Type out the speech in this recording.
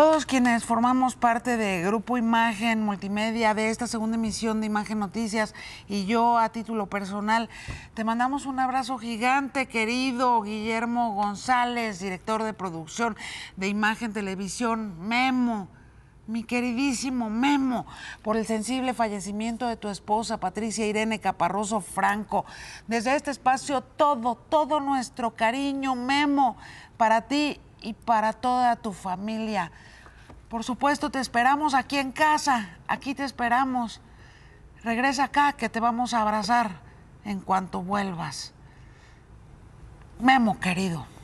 Todos quienes formamos parte de Grupo Imagen Multimedia, de esta segunda emisión de Imagen Noticias y yo a título personal, te mandamos un abrazo gigante, querido Guillermo González, director de producción de Imagen Televisión, Memo mi queridísimo Memo, por el sensible fallecimiento de tu esposa, Patricia Irene Caparroso Franco. Desde este espacio, todo, todo nuestro cariño, Memo, para ti y para toda tu familia. Por supuesto, te esperamos aquí en casa, aquí te esperamos. Regresa acá que te vamos a abrazar en cuanto vuelvas. Memo, querido.